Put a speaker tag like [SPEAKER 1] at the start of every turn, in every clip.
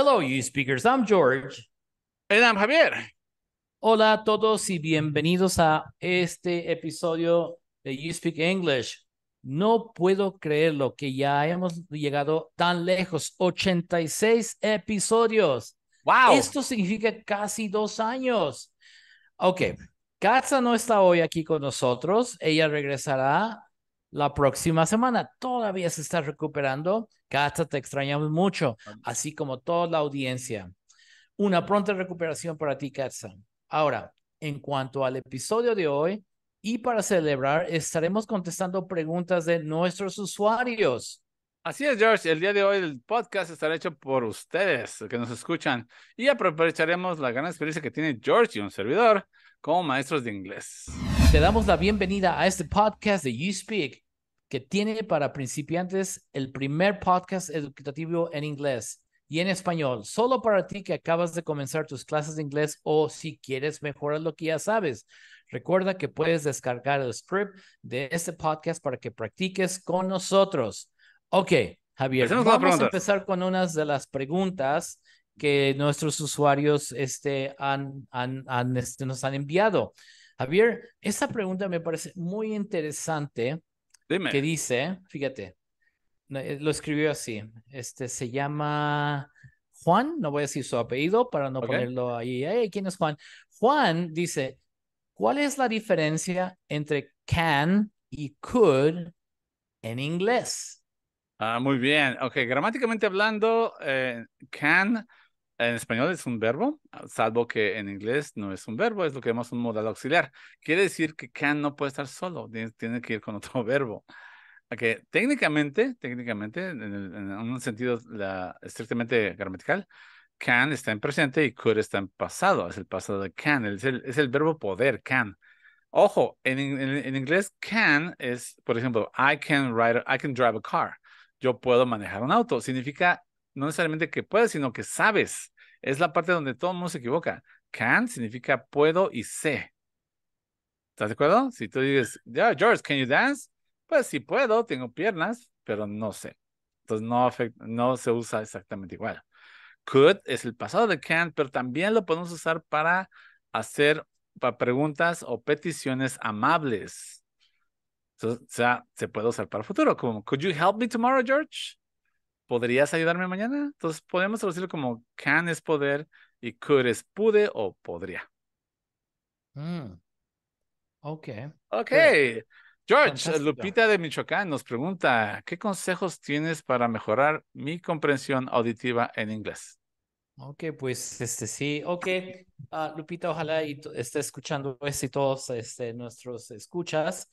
[SPEAKER 1] Hello, you speakers. I'm George. And I'm Javier. Hola a todos y bienvenidos a este episodio de You Speak English. No puedo creerlo que ya hayamos llegado tan lejos, 86 episodios. Wow. Esto significa casi dos años. Ok, Katza no está hoy aquí con nosotros. Ella regresará la próxima semana. Todavía se está recuperando. Casta, te extrañamos mucho, así como toda la audiencia. Una pronta recuperación para ti, Katza. Ahora, en cuanto al episodio de hoy, y para celebrar, estaremos contestando preguntas de
[SPEAKER 2] nuestros usuarios. Así es, George. El día de hoy el podcast estará hecho por ustedes que nos escuchan y aprovecharemos la gran experiencia que tiene George y un servidor como maestros de inglés.
[SPEAKER 1] Te damos la bienvenida a este podcast de You Speak que tiene para principiantes el primer podcast educativo en inglés y en español, solo para ti que acabas de comenzar tus clases de inglés o si quieres mejorar lo que ya sabes. Recuerda que puedes descargar el script de este podcast para que practiques con nosotros. Ok, Javier, vamos a empezar con unas de las preguntas que nuestros usuarios este, han, este, nos han enviado. Javier, esta pregunta me parece muy interesante que dice, fíjate, eh, lo escribió así, este se llama Juan, no voy a decir su apellido para no ponerlo ahí. ¿Quién es Juan? Juan dice, ¿cuál es la diferencia entre can y could
[SPEAKER 2] en inglés? Ah, muy bien. Ok, gramáticamente hablando, eh, can en español es un verbo, ah, salvo que en inglés no es un verbo, es lo que llamamos un modal auxiliar. Quiere decir que can no puede estar solo, tiene, que ir con otro verbo. Okay. Técnicamente, técnicamente, en, un sentido la, estrictamente gramatical, can está en presente y could está en pasado, es el pasado de can, es el, verbo poder, can. Ojo, en, en, inglés can es, por ejemplo, I can, ride, I can drive a car. Yo puedo manejar un auto. Significa no necesariamente que puedes, sino que sabes. Es la parte donde todo el mundo se equivoca. Can significa puedo y sé. ¿Estás de acuerdo? Si tú dices, yeah, George, can you dance? Pues sí puedo, tengo piernas, pero no sé. Entonces no, afecta, no se usa exactamente igual. Could es el pasado de can, pero también lo podemos usar para hacer para preguntas o peticiones amables. o sea, se puede usar para el futuro, como, could you help me tomorrow, George? ¿podrías ayudarme mañana? Entonces podemos traducirlo como can es poder y could es pude o podría. Mm.
[SPEAKER 1] Ok. Ok. Pues, George, Lupita
[SPEAKER 2] de Michoacán nos pregunta, ¿qué consejos tienes para mejorar mi comprensión auditiva en inglés? Ok, pues este sí,
[SPEAKER 1] ok. Ah, Lupita, ojalá y esté escuchando esto y todos este, nuestros escuchas.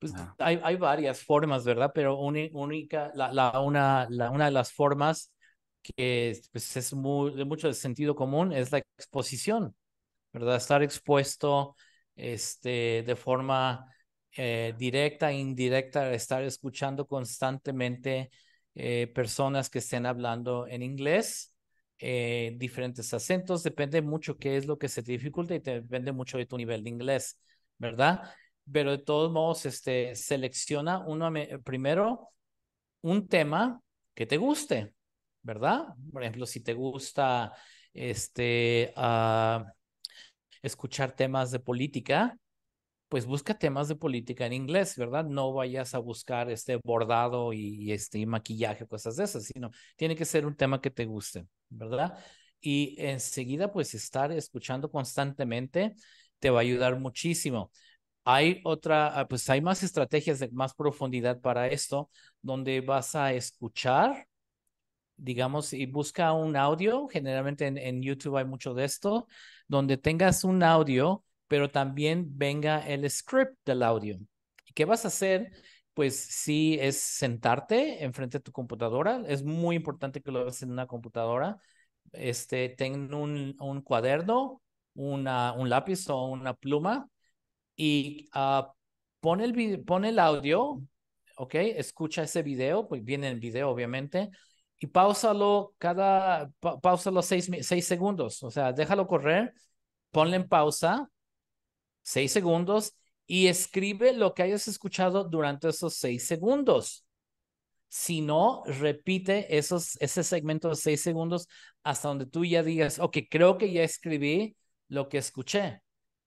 [SPEAKER 1] Pues hay, varias formas, ¿verdad? Pero una, única, la, una, una de las formas que es pues, muy, de mucho sentido común es la exposición, ¿verdad? Estar expuesto este, de forma eh, directa e indirecta, estar escuchando constantemente eh, personas que estén hablando en inglés, eh, diferentes acentos, depende mucho qué es lo que se dificulta y depende mucho de tu nivel de inglés, ¿verdad? pero de todos modos, este, selecciona uno, primero un tema que te guste, ¿verdad? Por ejemplo, si te gusta este, ah, escuchar temas de política, pues busca temas de política en inglés, ¿verdad? No vayas a buscar este bordado y, este maquillaje, cosas de esas, sino tiene que ser un tema que te guste, ¿verdad? Y enseguida, pues estar escuchando constantemente te va a ayudar muchísimo. Hay otra, ah, pues hay más estrategias de más profundidad para esto, donde vas a escuchar, digamos, y busca un audio, generalmente en, YouTube hay mucho de esto, donde tengas un audio, pero también venga el script del audio. ¿Qué vas a hacer? pues sí es sentarte enfrente de tu computadora. Es muy importante que lo hagas en una computadora. Este, ten un, un cuaderno, una, un lápiz o una pluma y ah, pone, el el audio, ¿ok? Escucha ese video, pues viene el video obviamente, y pausalo cada, seis, seis segundos, o sea, déjalo correr, ponle en pausa, seis segundos, y escribe lo que hayas escuchado durante esos seis segundos. Si no, repite esos, ese segmento de seis segundos hasta donde tú ya digas, ok, creo que ya escribí lo que escuché.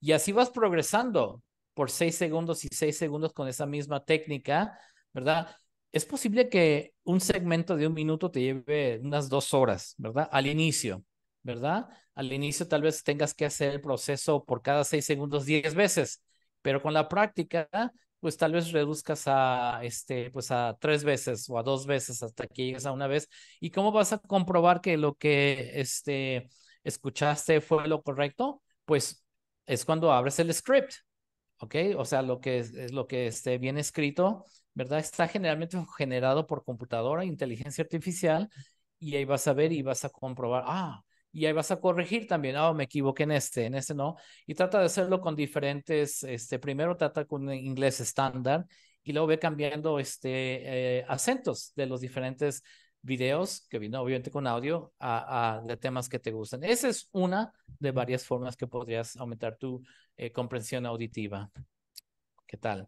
[SPEAKER 1] Y así vas progresando por seis segundos y seis segundos con esa misma técnica, ¿verdad? Es posible que un segmento de un minuto te lleve unas dos horas, ¿verdad? Al inicio, ¿verdad? Al inicio tal vez tengas que hacer el proceso por cada seis segundos diez veces, pero con la práctica, pues tal vez reduzcas a, este, pues a tres veces o a dos veces hasta que llegues a una vez. ¿Y cómo vas a comprobar que lo que este, escuchaste fue lo correcto? Pues es cuando abres el script, ¿ok? O sea, lo que, es, lo que esté bien escrito, ¿verdad? Está generalmente generado por computadora, inteligencia artificial, y ahí vas a ver y vas a comprobar, ah, y ahí vas a corregir también, ah, oh, me equivoqué en este, en este no, y trata de hacerlo con diferentes, este, primero trata con inglés estándar y luego ve cambiando este, eh, acentos de los diferentes videos, que vino obviamente con audio, a, de temas que te gustan. Esa es una de varias formas que podrías aumentar tu eh, comprensión auditiva. ¿Qué tal?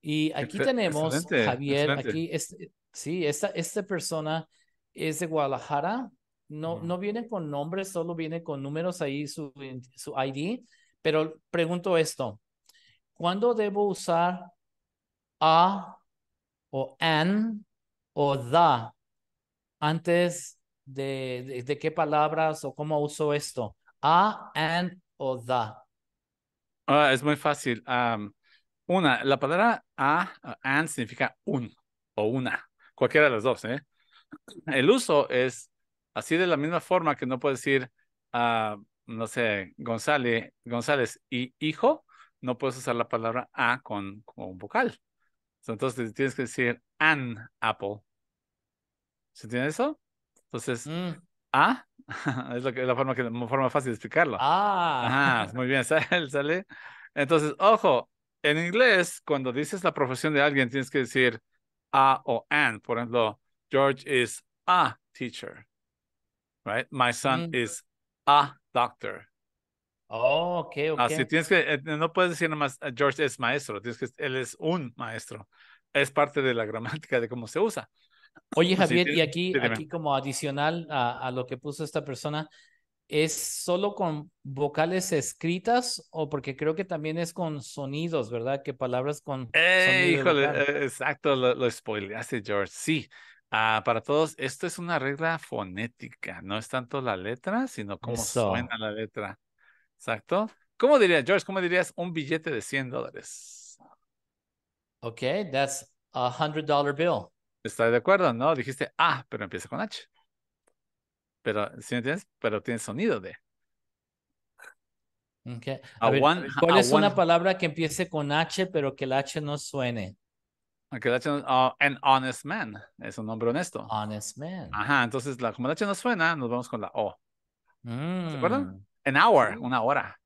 [SPEAKER 1] Y aquí tenemos, Javier, aquí, es, sí, esta, esta persona es de Guadalajara, no, no viene con nombres, solo viene con números ahí, su, su ID, pero pregunto esto, ¿cuándo debo usar a o an o the antes de, qué palabras o cómo uso esto? A, and o da.
[SPEAKER 2] Ah, es muy fácil. una, la palabra a, and significa un o una, cualquiera de las dos. ¿eh? El uso es así de la misma forma que no puedes decir, ah, no sé, González, González y hijo, no puedes usar la palabra a con, con vocal. Entonces tienes que decir an apple ¿Se entiende eso? Entonces, mm. ah, A es, lo que, la forma, que, forma fácil de explicarlo. Ah. Ajá, muy bien, sale, sale. Entonces, ojo, en inglés, cuando dices la profesión de alguien, tienes que decir a o an. Por ejemplo, George is a teacher, right? My son mm. is a doctor. Oh,
[SPEAKER 1] ok, ok. Así tienes
[SPEAKER 2] que, eh, no puedes decir más, eh, George es maestro, tienes que, él es un maestro. Es parte de la gramática de cómo se usa. Oye, Javier, y aquí, aquí
[SPEAKER 1] como adicional a, lo que puso esta persona, ¿es solo con vocales escritas o porque creo que también es con sonidos, ¿verdad? Que palabras con... ¡Eh, híjole!
[SPEAKER 2] Exacto, lo, lo spoileaste, George. Sí, ah, para todos, esto es una regla fonética, no es tanto la letra, sino cómo suena la letra. Exacto. ¿Cómo dirías, George? ¿Cómo dirías un billete de 100 dólares? Ok, that's a hundred dollar bill. Está de acuerdo, ¿no? Dijiste ah, pero empieza con H. Pero, ¿sí me entiendes? Pero tiene sonido de. ¿Cuál es una palabra que empiece con H, pero que el H no suene? Que oh, an honest man. Es un nombre honesto. Honest man. Ajá, entonces la, como el H no suena, nos vamos con la O. ¿Se acuerdan? Mm. An hour, una hora.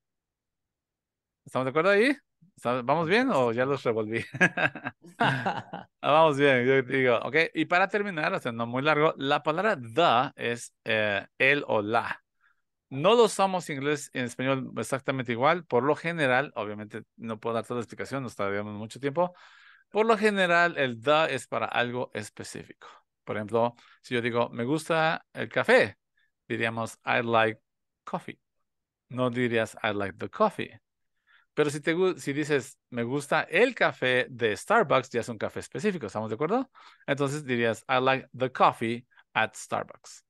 [SPEAKER 2] ¿Estamos de acuerdo ahí? ¿Vamos bien o ya los revolví? Ah, vamos bien, yo digo, ok. Y para terminar, haciendo muy largo, la palabra da es eh, el o la. No lo usamos en inglés en español exactamente igual. Por lo general, obviamente no puedo dar toda la explicación, nos tardamos mucho tiempo. Por lo general, el da es para algo específico. Por ejemplo, si yo digo, me gusta el café, diríamos, I like coffee. No dirías, I like the coffee. Pero si, te, si dices, me gusta el café de Starbucks, ya es un café específico, ¿estamos de acuerdo? Entonces dirías, I like the coffee at Starbucks.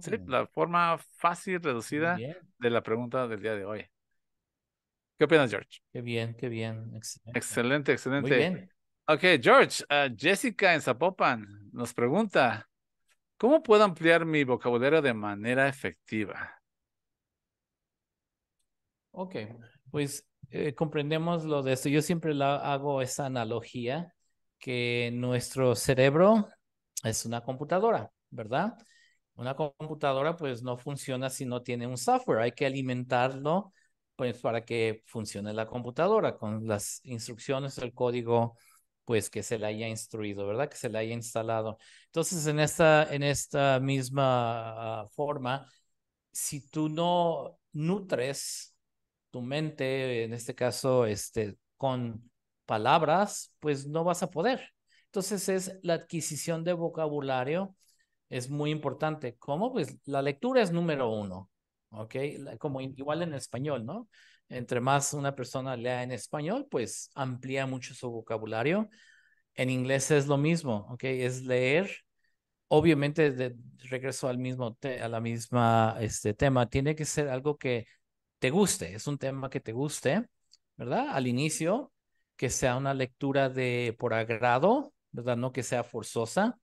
[SPEAKER 2] Sí, mm. la forma fácil, reducida de la pregunta del día de hoy. ¿Qué opinas, George? Qué bien, qué bien. Excelente, excelente. Ok, George, eh, Jessica en Zapopan nos pregunta, ¿cómo puedo ampliar mi vocabulario de manera efectiva? Ok,
[SPEAKER 1] pues eh, comprendemos lo de esto. Yo siempre la hago esa analogía que nuestro cerebro es una computadora, ¿verdad? Una computadora pues no funciona si no tiene un software. Hay que alimentarlo pues para que funcione la computadora con las instrucciones, el código pues que se le haya instruido, ¿verdad? Que se le haya instalado. Entonces en esta, en esta misma ah, forma, si tú no nutres tu mente, en este caso, este, con palabras, pues no vas a poder. Entonces es la adquisición de vocabulario, es muy importante. ¿Cómo? Pues la lectura es número uno, ¿ok? Como igual en español, ¿no? Entre más una persona lea en español, pues amplía mucho su vocabulario. En inglés es lo mismo, ¿ok? Es leer. Obviamente, de regreso al mismo a la misma este tema, tiene que ser algo que guste, es un tema que te guste, ¿verdad? Al inicio, que sea una lectura de por agrado, ¿verdad? No que sea forzosa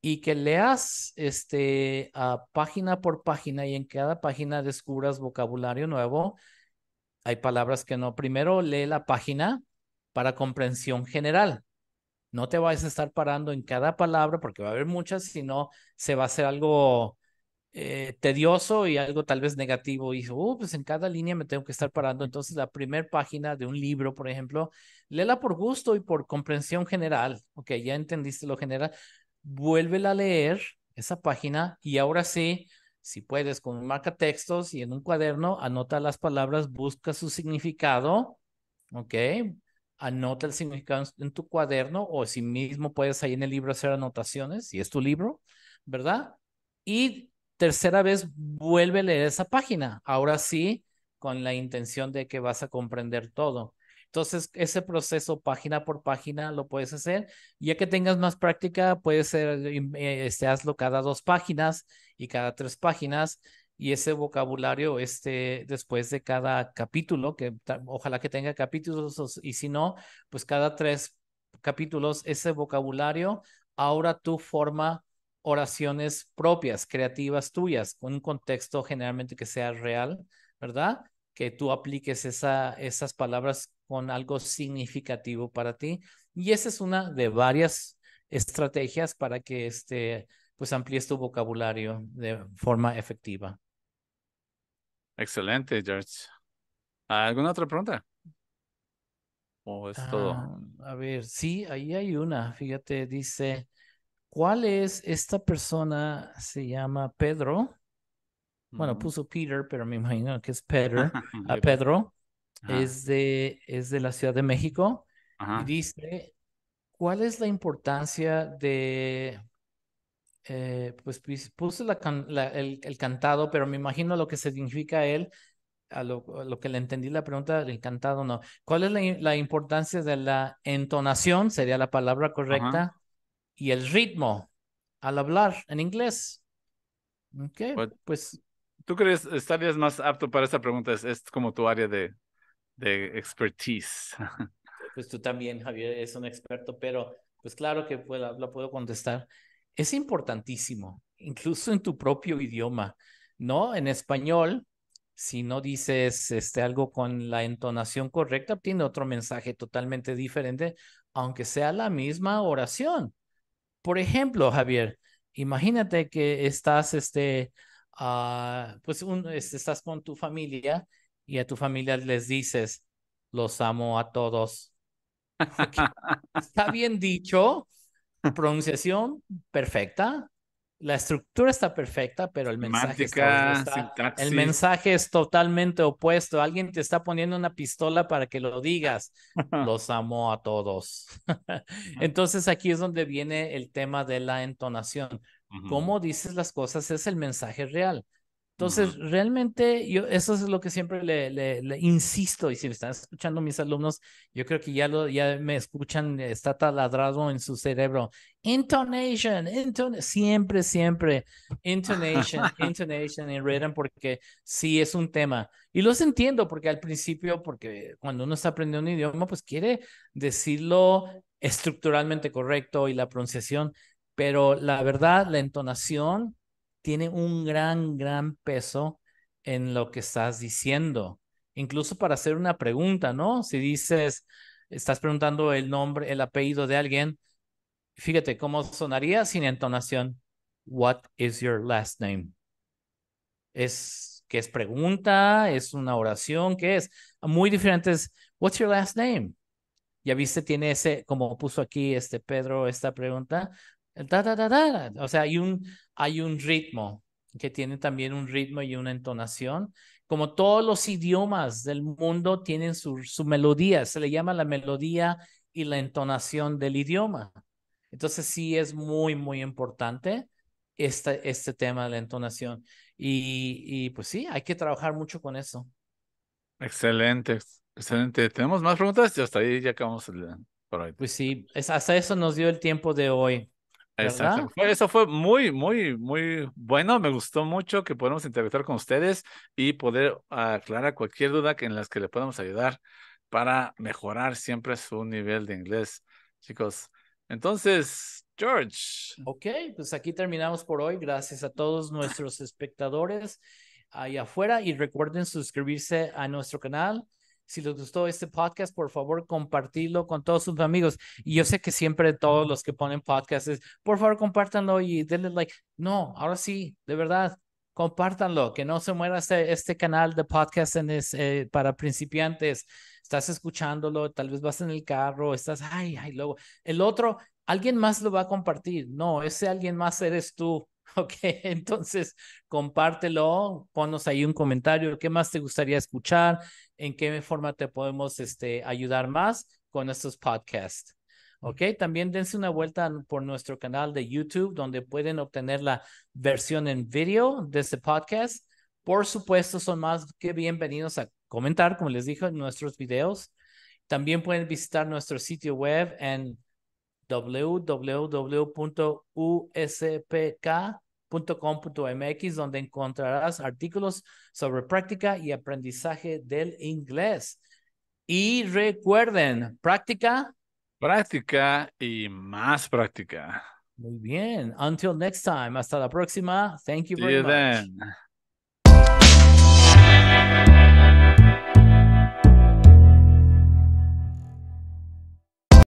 [SPEAKER 1] y que leas este a página por página y en cada página descubras vocabulario nuevo. Hay palabras que no. Primero lee la página para comprensión general. No te vayas a estar parando en cada palabra porque va a haber muchas, sino se va a hacer algo eh, tedioso y algo tal vez negativo. Y uh, pues en cada línea me tengo que estar parando. Entonces, la primera página de un libro, por ejemplo, léela por gusto y por comprensión general. Ok, ya entendiste lo general. Vuélvela a leer esa página y ahora sí, si puedes, con marca textos y en un cuaderno, anota las palabras, busca su significado. Ok, anota el significado en tu cuaderno o si mismo puedes ahí en el libro hacer anotaciones, si es tu libro, ¿verdad? Y tercera vez vuelve a leer esa página, ahora sí, con la intención de que vas a comprender todo. Entonces, ese proceso página por página lo puedes hacer. Ya que tengas más práctica, puedes ser, eh, este, hazlo cada dos páginas y cada tres páginas. Y ese vocabulario, este, después de cada capítulo, que ojalá que tenga capítulos, y si no, pues cada tres capítulos, ese vocabulario, ahora tú forma oraciones propias, creativas tuyas, con un contexto generalmente que sea real, ¿verdad? Que tú apliques esa, esas palabras con algo significativo para ti. Y esa es una de varias estrategias para que este, pues amplíes tu vocabulario de forma efectiva.
[SPEAKER 2] Excelente, George. ¿Alguna otra pregunta? ¿O es todo? Ah,
[SPEAKER 1] a ver, sí, ahí hay una. Fíjate, dice, ¿Cuál es esta persona? Se llama Pedro. Bueno, mm. puso Peter, pero me imagino que es Pedro. a ah, Pedro. Es de, es de la Ciudad de México. dice, ¿cuál es la importancia de... Eh, pues, pues puse el, cantado, pero me imagino lo que significa él, a lo, que le entendí la pregunta del cantado, no. ¿Cuál es la, importancia de la entonación? Sería la palabra correcta y el ritmo al hablar en inglés.
[SPEAKER 2] Okay, pues, pues. ¿Tú crees estarías más apto para esta pregunta? Es, como tu área de, de expertise.
[SPEAKER 1] pues tú también, Javier, es un experto, pero pues claro que puedo puedo contestar. Es importantísimo,
[SPEAKER 2] incluso en tu propio
[SPEAKER 1] idioma, ¿no? En español, si no dices este, algo con la entonación correcta, obtiene otro mensaje totalmente diferente, aunque sea la misma oración. Por ejemplo, Javier, imagínate que estás, este, ah, pues este, estás con tu familia y a tu familia les dices, los amo a todos. Está bien dicho, pronunciación perfecta, la estructura está perfecta, pero el mensaje, es totalmente opuesto. Alguien te está poniendo una pistola para que lo digas. Los amo a todos. Entonces aquí es donde viene el tema de la entonación. Cómo dices las cosas es el mensaje real. Entonces, realmente, yo, eso es lo que siempre le,
[SPEAKER 2] insisto,
[SPEAKER 1] y si me están escuchando mis alumnos, yo creo que ya, lo, ya me escuchan, está taladrado en su cerebro. Intonation, inton siempre, siempre, intonation, intonation en Rhythm, porque sí es un tema. Y los entiendo, porque al principio, porque cuando uno está aprendiendo un idioma, pues quiere decirlo estructuralmente correcto y la pronunciación, pero la verdad, la entonación tiene un gran, gran peso en lo que estás diciendo. Incluso para hacer una pregunta, ¿no? Si dices, estás preguntando el nombre, el apellido de alguien, fíjate cómo sonaría sin entonación. What is your last name? Es que es pregunta, es una oración, ¿qué es? Muy diferentes. What's your last name? Ya viste, tiene ese, como puso aquí este Pedro esta pregunta, o sea, hay un, hay un ritmo que tiene también un ritmo y una entonación. Como todos los idiomas del mundo tienen su, melodía, se le llama la melodía y la entonación del idioma. Entonces sí es muy, muy importante este, este tema de la entonación. Y, pues sí, hay que trabajar mucho con eso.
[SPEAKER 2] Excelente, excelente. ¿Tenemos más preguntas? Y hasta ahí ya acabamos por ahí Pues sí, hasta eso nos dio el tiempo de hoy. Exacto. Eso fue muy, muy, muy bueno. Me gustó mucho que podamos interactuar con ustedes y poder aclarar cualquier duda que en las que le podamos ayudar para mejorar siempre su nivel de inglés, chicos. Entonces, George. Ok, pues aquí terminamos por hoy. Gracias a todos nuestros
[SPEAKER 1] espectadores ahí afuera y recuerden suscribirse a nuestro canal si les gustó este podcast, por favor, compartílo con todos sus amigos. Y yo sé que siempre todos los que ponen podcasts es, por favor, compártanlo y denle like. No, ahora sí, de verdad, compártanlo, que no se muera este, este canal de podcast eh, para principiantes. Estás escuchándolo, tal vez vas en el carro, estás, ay, ay, luego. El otro, alguien más lo va a compartir. No, ese alguien más eres tú. Ok, entonces compártelo, ponos ahí un comentario, qué más te gustaría escuchar, en qué forma te podemos este, ayudar más con estos podcasts. Ok, también dense una vuelta por nuestro canal de YouTube, donde pueden obtener la versión en video de este podcast. Por supuesto, son más que bienvenidos a comentar, como les dije, nuestros videos. También pueden visitar nuestro sitio web en www.uspk.com.mx, donde encontrarás artículos sobre práctica y aprendizaje del inglés.
[SPEAKER 2] Y recuerden, práctica. Práctica y más práctica.
[SPEAKER 1] Muy bien. Until next time. Hasta la próxima. Thank you very
[SPEAKER 2] Then.